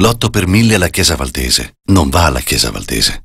L'8 per 1000 alla Chiesa Valdese. Non va alla Chiesa Valdese.